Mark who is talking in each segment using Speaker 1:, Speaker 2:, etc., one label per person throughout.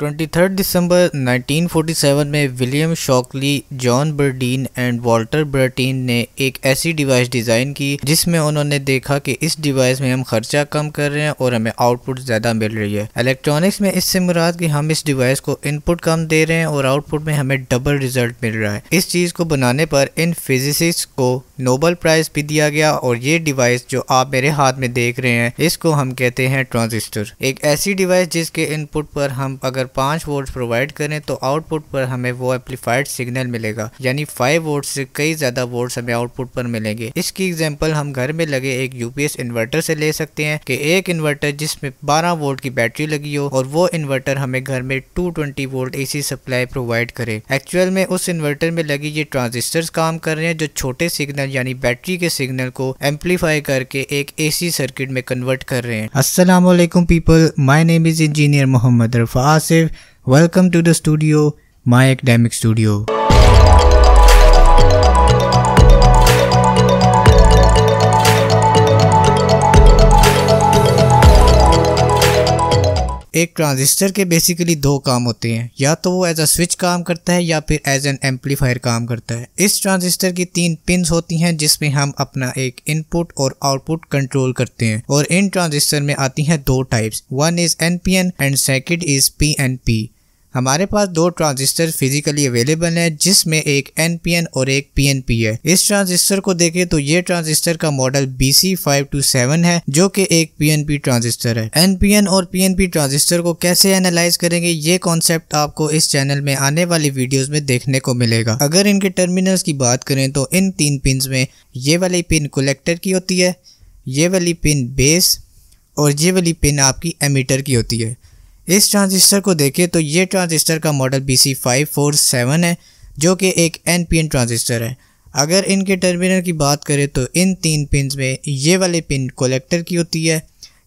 Speaker 1: 23 दिसंबर 1947 में William Shockley John Bardeen and Walter Brattain ने एक ऐसी डिवाइस डिज़ाइन की जिसमें उन्होंने देखा कि इस डिवाइस में हम खर्चा कम कर रहे हैं और हमें आउटपुट ज़्यादा मिल रही है इलेक्ट्रॉनिक्स में इससे मुराद कि हम इस डिवाइस को इनपुट कम दे रहे हैं और आउटपुट में हमें डबल रिजल्ट मिल रहा है इस चीज़ को बनाने पर इन फिजिसिस्ट को नोबल प्राइज़ भी दिया गया और ये डिवाइस जो आप मेरे हाथ में देख रहे हैं इसको हम कहते हैं ट्रांजिस्टर एक ऐसी डिवाइस जिसके इनपुट पर हम अगर पाँच वोल्ट प्रोवाइड करें तो आउटपुट पर हमें वो एम्पलीफाइड सिग्नल मिलेगा यानी फाइव वोल्ट से कई ज़्यादा वोल्ट हमें आउटपुट पर मिलेंगे इसकी एग्जाम्पल हम घर में लगे एक यूपीएस इन्वर्टर से ले सकते हैं कि एक इन्वर्टर जिसमें बारह वोल्ट की बैटरी लगी हो और वो इन्वर्टर हमें घर में टू वोल्ट ए सप्लाई प्रोवाइड करे एक्चुअल में उस इन्वर्टर में लगी ये ट्रांजिस्टर काम कर रहे हैं जो छोटे सिग्नल यानी बैटरी के सिग्नल को एम्पलीफाई करके एक एसी सर्किट में कन्वर्ट कर रहे हैं असलम people my name is engineer Mohammad Rafa से Dev. Welcome to the studio, my academic studio. एक ट्रांजिस्टर के बेसिकली दो काम होते हैं या तो वो एज अ स्विच काम करता है या फिर एज एन एम्पलीफायर काम करता है इस ट्रांजिस्टर की तीन पिन होती हैं जिसमें हम अपना एक इनपुट और आउटपुट कंट्रोल करते हैं और इन ट्रांजिस्टर में आती हैं दो types one is N and second is P N P हमारे पास दो ट्रांजिस्टर फिजिकली अवेलेबल हैं जिसमें एक एनपीएन और एक पीएनपी है इस ट्रांजिस्टर को देखें तो ये ट्रांजिस्टर का model BC five two seven है जो कि एक पीएनपी ट्रांजिस्टर है एनपीएन और पीएनपी ट्रांजिस्टर को कैसे एनालाइज करेंगे ये कॉन्सेप्ट आपको इस चैनल में आने वाली वीडियोज में देखने को मिलेगा अगर इनके टर्मिनल्स की बात करें तो इन तीन पिन में ये वाली पिन कलेक्टर की होती है ये वाली पिन बेस और ये वाली पिन आपकी एमीटर की होती है इस ट्रांजिस्टर को देखें तो ये ट्रांजिस्टर का model B C five four seven है जो कि एक एन पी एन ट्रांजिस्टर है अगर इनके टर्मिनल की बात करें तो इन तीन पिन में ये वाली पिन कलेक्टर की होती है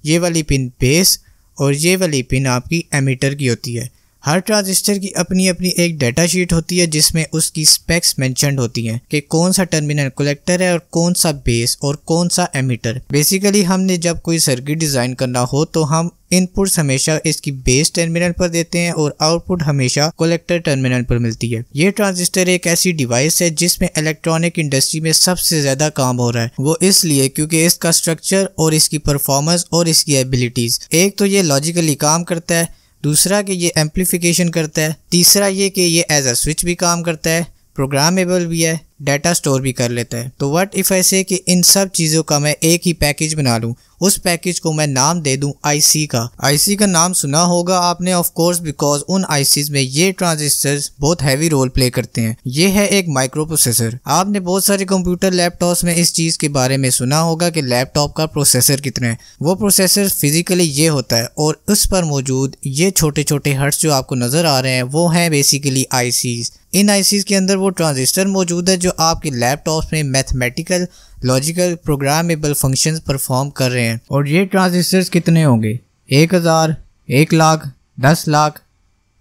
Speaker 1: ये वाली पिन बेस और ये वाली पिन आपकी एमिटर की होती है हर ट्रांजिस्टर की अपनी अपनी एक डेटा शीट होती है जिसमें उसकी स्पेक्स मेंशनड होती हैं कि कौन सा टर्मिनल कलेक्टर है और कौन सा बेस और कौन सा एमीटर बेसिकली हमने जब कोई सर्किट डिज़ाइन करना हो तो हम इनपुट्स हमेशा इसकी बेस टर्मिनल पर देते हैं और आउटपुट हमेशा कलेक्टर टर्मिनल पर मिलती है ये ट्रांजिस्टर एक ऐसी डिवाइस है जिसमें इलेक्ट्रॉनिक इंडस्ट्री में सबसे ज्यादा काम हो रहा है वो इसलिए क्योंकि इसका स्ट्रक्चर और इसकी परफॉर्मेंस और इसकी एबिलिटीज एक तो ये लॉजिकली काम करता है दूसरा कि ये एम्पलीफिकेशन करता है तीसरा ये कि ये एज अ स्विच भी काम करता है प्रोग्रामेबल भी है डाटा स्टोर भी कर लेता है तो व्हाट इफ़ ऐसे कि इन सब चीज़ों का मैं एक ही पैकेज बना लूँ उस पैकेज को मैं नाम दे दूँ आईसी का आईसी का नाम सुना होगा आपने ऑफ कोर्स बिकॉज उन आईसीज में ये ट्रांजिस्टर्स बहुत हैवी रोल प्ले करते हैं ये है एक माइक्रो प्रोसेसर आपने बहुत सारे कंप्यूटर लैपटॉप में इस चीज के बारे में सुना होगा कि लैपटॉप का प्रोसेसर कितना है वो प्रोसेसर फिजिकली ये होता है और उस पर मौजूद ये छोटे छोटे हर्ट्स जो आपको नजर आ रहे हैं वो है बेसिकली आईसीज़ इन आईसीज के अंदर वो ट्रांजिस्टर मौजूद है जो आपके लैपटॉप में mathematical logical programmable functions perform कर रहे हैं और ये ट्रांजिस्टर्स कितने होंगे एक हज़ार एक लाख दस लाख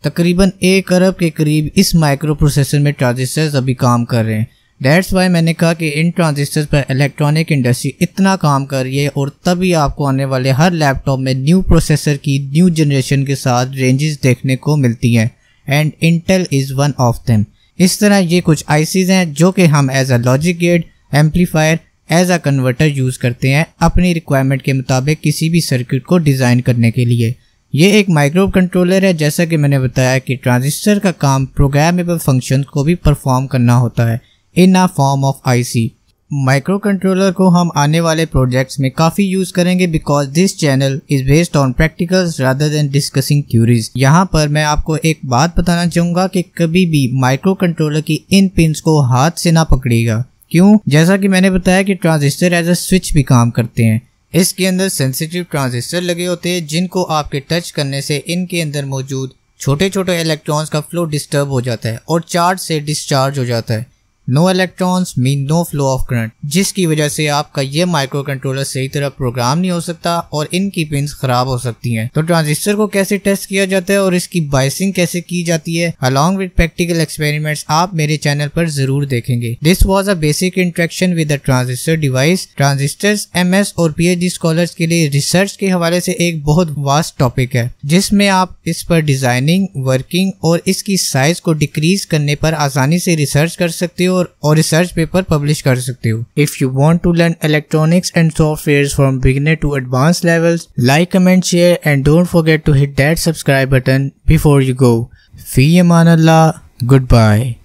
Speaker 1: तकरीबन एक अरब के करीब इस माइक्रो प्रोसेसर में ट्रांजिस्टर्स अभी काम कर रहे हैं डेट्स वाई मैंने कहा कि इन ट्रांजिस्टर्स पर इलेक्ट्रॉनिक इंडस्ट्री इतना काम कर रही है और तभी आपको आने वाले हर लैपटॉप में न्यू प्रोसेसर की न्यू जनरेशन के साथ रेंजेस देखने को मिलती हैं and Intel is one of them इस तरह ये कुछ आईसीज हैं जो कि हम as a logic gate amplifier as a converter use करते हैं अपनी रिक्वायरमेंट के मुताबिक किसी भी सर्किट को डिज़ाइन करने के लिए ये एक माइक्रो कंट्रोलर है जैसा कि मैंने बताया कि ट्रांजिस्टर का काम प्रोग्रामेबल फंक्शन को भी परफॉर्म करना होता है in a form of IC microcontroller को हम आने वाले प्रोजेक्ट्स में काफ़ी यूज़ करेंगे because this channel is based on practicals rather than discussing theories यहाँ पर मैं आपको एक बात बताना चाहूंगा कि कभी भी माइक्रो कंट्रोलर की इन पिन को हाथ से ना पकड़ेगा क्यों जैसा कि मैंने बताया कि ट्रांजिस्टर एज अ स्विच भी काम करते हैं इसके अंदर सेंसिटिव ट्रांजिस्टर लगे होते हैं जिनको आपके टच करने से इनके अंदर मौजूद छोटे छोटे इलेक्ट्रॉन्स का फ्लो डिस्टर्ब हो जाता है और चार्ज से डिस्चार्ज हो जाता है no electrons mean no flow of current जिसकी वजह से आपका ये माइक्रो कंट्रोलर सही तरह प्रोग्राम नहीं हो सकता और इनकी पिन खराब हो सकती हैं। तो ट्रांजिस्टर को कैसे टेस्ट किया जाता है और इसकी बाइसिंग कैसे की जाती है अलॉन्ग विद प्रैक्टिकल एक्सपेरिमेंट्स आप मेरे चैनल पर जरूर देखेंगे this was a basic interaction with transistor device transistor M और पी स्कॉलर्स के लिए रिसर्च के हवाले से एक बहुत वास्ट टॉपिक है जिसमें आप इस पर डिजाइनिंग वर्किंग और इसकी साइज को डिक्रीज करने पर आसानी से रिसर्च कर सकते हो और, और रिसर्च पेपर पब्लिश कर सकते हो if you want to learn electronics and software from beginner to advance levels like comment share and don't forget to hit that subscribe button before you go फी अमान गुड बाय